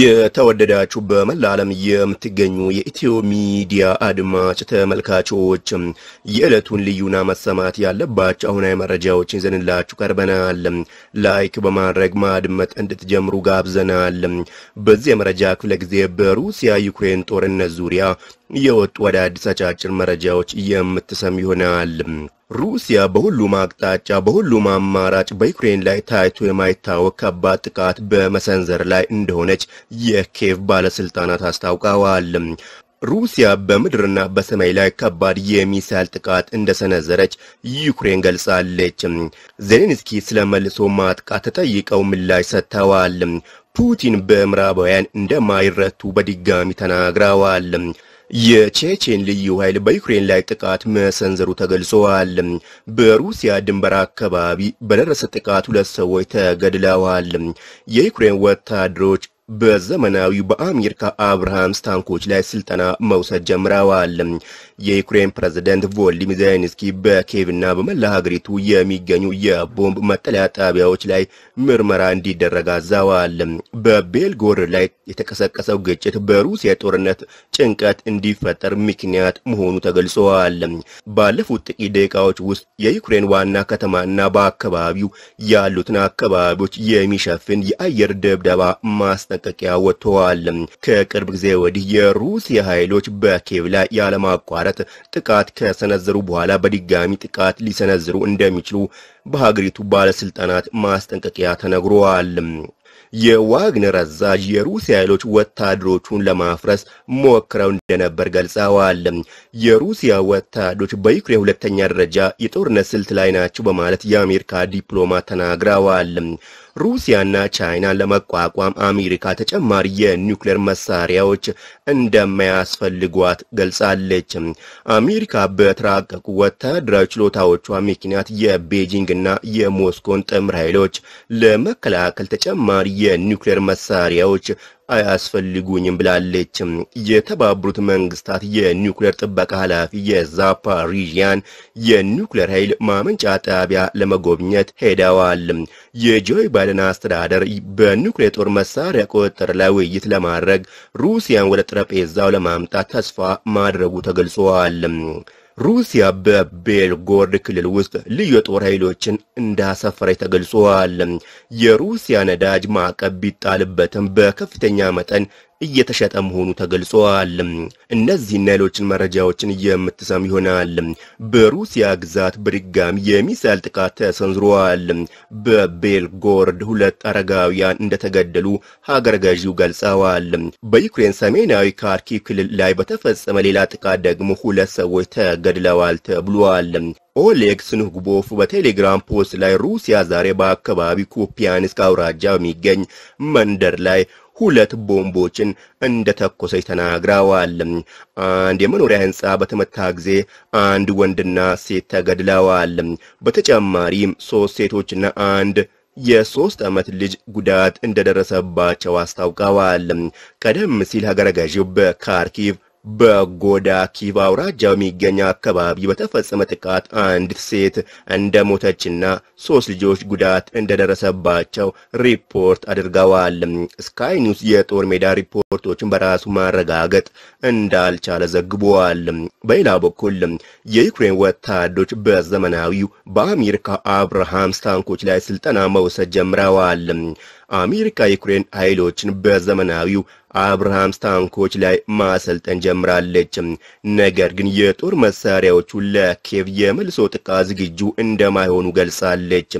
የተወደዳችሁ በመላ ዓለም የምትገኙ የኢትዮ ሚዲያ አድማጭ ተመልካቾች የዕለቱን ልዩና መሰማት ያለባቸው አሁናዊ መረጃዎች ይዘንላችሁ ቀርበናል። ላይክ በማድረግ ማድመጥ እንድትጀምሩ ጋብዘናል። በዚህ የመረጃ ክፍለ ጊዜ በሩሲያ ዩክሬን ጦርነት ዙሪያ የወጡ አዲስ አጫጭር መረጃዎች የምትሰም ይሆናል። ሩሲያ በሁሉም አቅጣጫ በሁሉም አማራጭ በዩክሬን ላይ ታይቶ የማይታወቅ ከባድ ጥቃት በመሰንዘር ላይ እንደሆነች የኬቭ ባለስልጣናት አስታውቀዋል። ሩሲያ በምድርና በሰማይ ላይ ከባድ የሚሳይል ጥቃት እንደሰነዘረች ዩክሬን ገልጻለች። ዜሌንስኪ ስለ መልሶ ማጥቃት ተጠይቀው ምላሽ ሰጥተዋል። ፑቲን በምዕራባውያን እንደማይረቱ በድጋሚ ተናግረዋል። የቼቼን ልዩ ኃይል በዩክሬን ላይ ጥቃት መሰንዘሩ ተገልጸዋል። በሩሲያ ድንበር አካባቢ በደረሰ ጥቃት ሁለት ሰዎች ተገድለዋል። የዩክሬን ወታደሮች በዘመናዊ በአሜሪካ አብርሃምስ ታንኮች ላይ ስልጠና መውሰድ ጀምረዋል። የዩክሬን ፕሬዝደንት ቮልዲሚር ዜሌንስኪ በኬቭና በመላ ሀገሪቱ የሚገኙ የቦምብ መጠለያ ጣቢያዎች ላይ ምርመራ እንዲደረግ አዛዋል። በቤልጎር ላይ የተቀሰቀሰው ግጭት በሩሲያ ጦርነት ጭንቀት እንዲፈጠር ምክንያት መሆኑ ተገልጸዋል። ባለፉት ጥቂት ደቂቃዎች ውስጥ የዩክሬን ዋና ከተማና በአካባቢው ያሉትን አካባቢዎች የሚሸፍን የአየር ድብደባ ማስጠንቀቂያ ወጥተዋል። ከቅርብ ጊዜ ወዲህ የሩሲያ ኃይሎች በኬቭ ላይ ያለማቋረጥ መሰረት ጥቃት ከሰነዘሩ በኋላ በድጋሚ ጥቃት ሊሰነዝሩ እንደሚችሉ በሀገሪቱ ባለስልጣናት ማስጠንቀቂያ ተነግሯል። የዋግነር አዛዥ የሩሲያ ኃይሎች ወታደሮቹን ለማፍረስ ሞክረው እንደነበር ገልጸዋል። የሩሲያ ወታደሮች በዩክሬን ሁለተኛ ደረጃ የጦርነት ስልት ላይ ናቸው በማለት የአሜሪካ ዲፕሎማት ተናግረዋል። ሩሲያና ቻይና ለመቋቋም አሜሪካ ተጨማሪ የኒውክሌር መሳሪያዎች እንደማያስፈልጓት ገልጻለች። አሜሪካ በተራቀቁ ወታደራዊ ችሎታዎቿ ምክንያት የቤጂንግና የሞስኮን ጥምር ኃይሎች ለመከላከል ተጨማሪ የኒውክሌር መሳሪያዎች አያስፈልጉኝም ብላለች። የተባበሩት መንግስታት የኒውክሌር ጥበቃ ኃላፊ የዛፓሪዥያን የኒውክሌር ኃይል ማመንጫ ጣቢያ ለመጎብኘት ሄደዋል። የጆ ባይደን አስተዳደር በኒውክሌር ጦር መሳሪያ ቁጥጥር ላይ ውይይት ለማድረግ ሩሲያን ወደ ጠረጴዛው ለማምጣት ተስፋ ማድረጉ ተገልጿል። ሩሲያ በቤልጎርድ ክልል ውስጥ ልዩ የጦር ኃይሎችን እንዳሰፈረች ተገልጿል። የሩሲያ ነዳጅ ማዕቀብ ቢጣልበትም በከፍተኛ መጠን እየተሸጠ መሆኑ ተገልጿል። እነዚህና ሌሎችን መረጃዎችን የምትሰም ይሆናል። በሩሲያ ግዛት በድጋሚ የሚሳይል ጥቃት ተሰንዝሯል። በቤልጎርድ ሁለት አረጋውያን እንደተገደሉ ሀገር ገዢው ገልጸዋል። በዩክሬን ሰሜናዊ ካርኪ ክልል ላይ በተፈጸመ ሌላ ጥቃት ደግሞ ሁለት ሰዎች ተገድለዋል ተብሏል። ኦሌግ ስንጉቦፍ በቴሌግራም ፖስት ላይ ሩሲያ ዛሬ በአካባቢ ኩፒያንስክ አውራጃ በሚገኝ መንደር ላይ ሁለት ቦምቦችን እንደተኮሰች ተናግረዋል። አንድ የመኖሪያ ህንፃ በተመታ ጊዜ አንድ ወንድና ሴት ተገድለዋል። በተጨማሪም ሶስት ሴቶችና አንድ የሶስት ዓመት ልጅ ጉዳት እንደደረሰባቸው አስታውቀዋል። ቀደም ሲል ሀገረ ገዢው በካርኪቭ በጎዳ ኪባ አውራጃ የሚገኝ አካባቢ በተፈጸመ ጥቃት አንዲት ሴት እንደ ሞተችና ሶስት ልጆች ጉዳት እንደደረሰባቸው ሪፖርት አድርገዋል። ስካይ ኒውስ የጦር ሜዳ ሪፖርቶችን በራሱ ማረጋገጥ እንዳልቻለ ዘግቧል። በሌላ በኩል የዩክሬን ወታደሮች በዘመናዊው በአሜሪካ አብርሃምስ ታንኮች ላይ ስልጠና መውሰድ ጀምረዋል። አሜሪካ ዩክሬን ኃይሎችን በዘመናዊው አብርሃምስ ታንኮች ላይ ማሰልጠን ጀምራለች። ነገር ግን የጦር መሳሪያዎቹ ለኬቭ የመልሶ ጥቃት ዝግጁ እንደማይሆኑ ገልጻለች።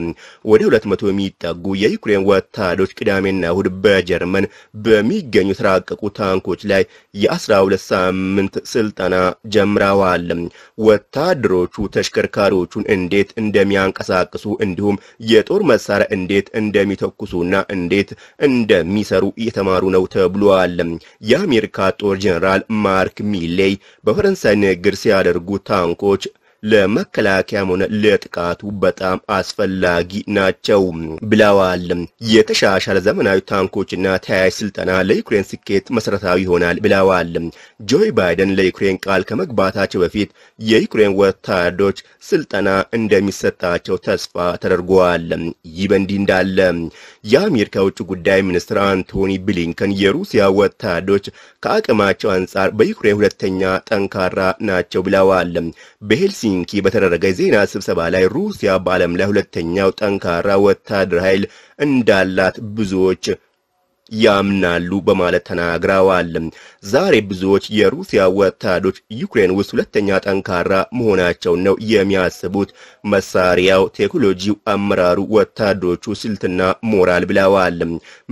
ወደ 200 የሚጠጉ የዩክሬን ወታደሮች ቅዳሜና እሁድ በጀርመን በሚገኙ የተራቀቁ ታንኮች ላይ የ12 ሳምንት ስልጠና ጀምረዋል። ወታደሮቹ ተሽከርካሪዎቹን እንዴት እንደሚያንቀሳቅሱ እንዲሁም የጦር መሳሪያ እንዴት እንደሚተኩሱና እንዴት እንደሚሰሩ እየተማሩ ነው ተብሏል። ተናግረዋል። የአሜሪካ ጦር ጀኔራል ማርክ ሚሌይ በፈረንሳይ ንግግር ሲያደርጉ ታንኮች ለመከላከያም ሆነ ለጥቃቱ በጣም አስፈላጊ ናቸው ብለዋል። የተሻሻለ ዘመናዊ ታንኮችና ተያያዥ ስልጠና ለዩክሬን ስኬት መሰረታዊ ይሆናል ብለዋል። ጆ ባይደን ለዩክሬን ቃል ከመግባታቸው በፊት የዩክሬን ወታደሮች ስልጠና እንደሚሰጣቸው ተስፋ ተደርጓል። ይህ በእንዲህ እንዳለ የአሜሪካ ውጭ ጉዳይ ሚኒስትር አንቶኒ ብሊንከን የሩሲያ ወታደሮች ከአቅማቸው አንጻር በዩክሬን ሁለተኛ ጠንካራ ናቸው ብለዋል። በሄልሲንኪ በተደረገ ዜና ስብሰባ ላይ ሩሲያ በዓለም ላይ ሁለተኛው ጠንካራ ወታደር ኃይል እንዳላት ብዙዎች ያምናሉ በማለት ተናግረዋል። ዛሬ ብዙዎች የሩሲያ ወታዶች ዩክሬን ውስጥ ሁለተኛ ጠንካራ መሆናቸውን ነው የሚያስቡት። መሳሪያው፣ ቴክኖሎጂው፣ አመራሩ፣ ወታዶቹ ስልትና ሞራል ብለዋል።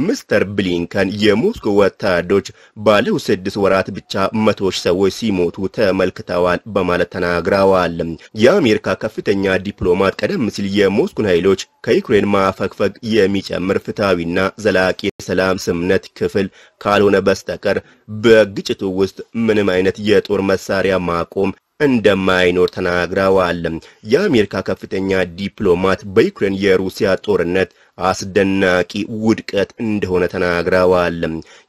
ሚስተር ብሊንከን የሞስኮ ወታዶች ባለው ስድስት ወራት ብቻ መቶ ሺህ ሰዎች ሲሞቱ ተመልክተዋል በማለት ተናግረዋል። የአሜሪካ ከፍተኛ ዲፕሎማት ቀደም ሲል የሞስኩን ኃይሎች ከዩክሬን ማፈግፈግ የሚጨምር ፍትሐዊና ዘላቂ ሰላም የስምነት ክፍል ካልሆነ በስተቀር በግጭቱ ውስጥ ምንም አይነት የጦር መሳሪያ ማቆም እንደማይኖር ተናግረዋል። የአሜሪካ ከፍተኛ ዲፕሎማት በዩክሬን የሩሲያ ጦርነት አስደናቂ ውድቀት እንደሆነ ተናግረዋል።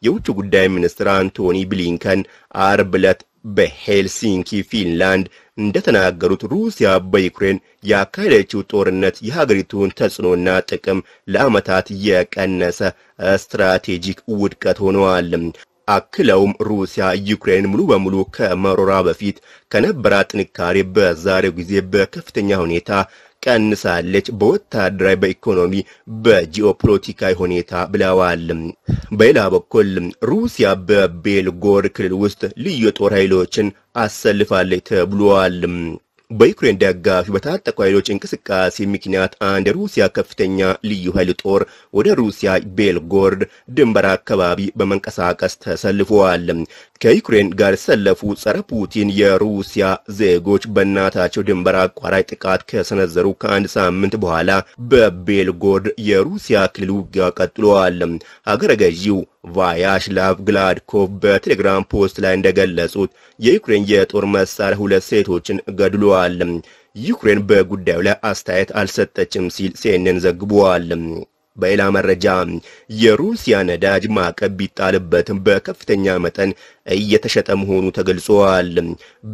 የውጭ ጉዳይ ሚኒስትር አንቶኒ ብሊንከን አርብ ዕለት በሄልሲንኪ ፊንላንድ እንደተናገሩት ሩሲያ በዩክሬን ያካሄደችው ጦርነት የሀገሪቱን ተጽዕኖና ጥቅም ለዓመታት የቀነሰ ስትራቴጂክ ውድቀት ሆነዋል። አክለውም ሩሲያ ዩክሬን ሙሉ በሙሉ ከመሮራ በፊት ከነበራት ጥንካሬ በዛሬው ጊዜ በከፍተኛ ሁኔታ ቀንሳለች፣ በወታደራዊ፣ በኢኮኖሚ፣ በጂኦፖለቲካዊ ሁኔታ ብለዋል። በሌላ በኩል ሩሲያ በቤልጎር ክልል ውስጥ ልዩ የጦር ኃይሎችን አሰልፋለች ተብሏል። በዩክሬን ደጋፊ በታጠቁ ኃይሎች እንቅስቃሴ ምክንያት አንድ የሩሲያ ከፍተኛ ልዩ ኃይል ጦር ወደ ሩሲያ ቤልጎርድ ድንበር አካባቢ በመንቀሳቀስ ተሰልፈዋል። ከዩክሬን ጋር የተሰለፉ ጸረ ፑቲን የሩሲያ ዜጎች በእናታቸው ድንበር አቋራጭ ጥቃት ከሰነዘሩ ከአንድ ሳምንት በኋላ በቤልጎርድ የሩሲያ ክልል ውጊያ ቀጥሏል። አገረ ገዢው ቫያሽላቭ ግላድኮቭ በቴሌግራም ፖስት ላይ እንደገለጹት የዩክሬን የጦር መሳሪያ ሁለት ሴቶችን ገድሏል። ተናግረዋል። ዩክሬን በጉዳዩ ላይ አስተያየት አልሰጠችም ሲል ሲኤንኤን ዘግቧል። በሌላ መረጃ የሩሲያ ነዳጅ ማዕቀብ ቢጣልበትም በከፍተኛ መጠን እየተሸጠ መሆኑ ተገልጿል።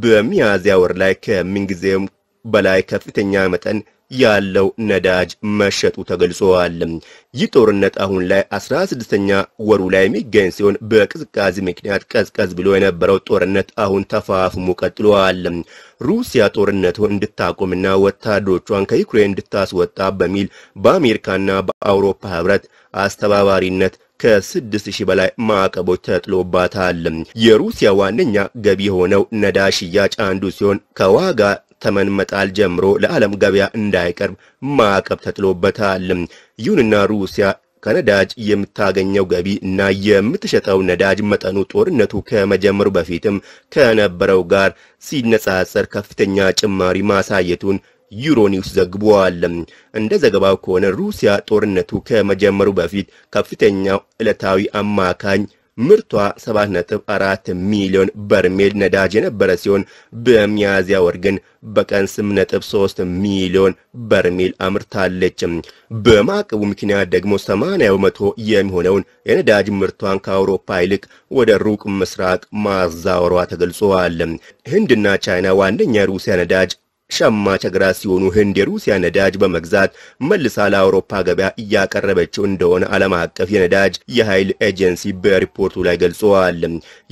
በሚያዝያ ወር ላይ ከምንጊዜም በላይ ከፍተኛ መጠን ያለው ነዳጅ መሸጡ ተገልጿል። ይህ ጦርነት አሁን ላይ 16ኛ ወሩ ላይ የሚገኝ ሲሆን በቅዝቃዜ ምክንያት ቀዝቀዝ ብሎ የነበረው ጦርነት አሁን ተፋፍሞ ቀጥሏል። ሩሲያ ጦርነቱ እንድታቆምና ወታደሮቿን ከዩክሬን እንድታስወጣ በሚል በአሜሪካና በአውሮፓ ህብረት አስተባባሪነት ከ6000 በላይ ማዕቀቦች ተጥሎባታል። የሩሲያ ዋነኛ ገቢ የሆነው ነዳጅ ሽያጭ አንዱ ሲሆን ከዋጋ ተመን መጣል ጀምሮ ለዓለም ገበያ እንዳይቀርብ ማዕቀብ ተጥሎበታል። ይሁንና ሩሲያ ከነዳጅ የምታገኘው ገቢ እና የምትሸጠው ነዳጅ መጠኑ ጦርነቱ ከመጀመሩ በፊትም ከነበረው ጋር ሲነጻጸር ከፍተኛ ጭማሪ ማሳየቱን ዩሮኒውስ ዘግቧል። እንደ ዘገባው ከሆነ ሩሲያ ጦርነቱ ከመጀመሩ በፊት ከፍተኛው ዕለታዊ አማካኝ ምርቷ 7.4 ሚሊዮን በርሜል ነዳጅ የነበረ ሲሆን በሚያዝያ ወር ግን በቀን 8.3 ሚሊዮን በርሜል አምርታለች። በማዕቀቡ ምክንያት ደግሞ 80 በመቶ የሚሆነውን የነዳጅ ምርቷን ከአውሮፓ ይልቅ ወደ ሩቅ ምስራቅ ማዛወሯ ተገልጿል። ህንድና ቻይና ዋነኛ የሩሲያ ነዳጅ ሸማች ሀገራት ሲሆኑ ህንድ የሩሲያ ነዳጅ በመግዛት መልሳ ለአውሮፓ ገበያ እያቀረበችው እንደሆነ ዓለም አቀፍ የነዳጅ የኃይል ኤጀንሲ በሪፖርቱ ላይ ገልጿል።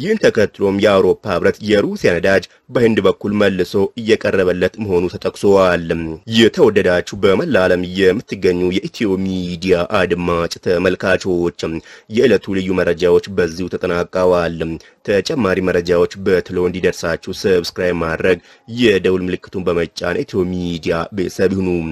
ይህን ተከትሎም የአውሮፓ ህብረት የሩሲያ ነዳጅ በህንድ በኩል መልሶ እየቀረበለት መሆኑ ተጠቅሷል። የተወደዳችሁ በመላ ዓለም የምትገኙ የኢትዮ ሚዲያ አድማጭ ተመልካቾች የዕለቱ ልዩ መረጃዎች በዚሁ ተጠናቀዋል። ተጨማሪ መረጃዎች በትሎ እንዲደርሳችሁ ሰብስክራይብ ማድረግ የደውል ምልክቱን በመ መጫን ኢትዮ ሚዲያ ቤተሰብ ይሁኑ።